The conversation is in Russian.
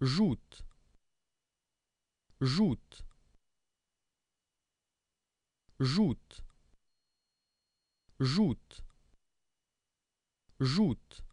жут жут жут жут жут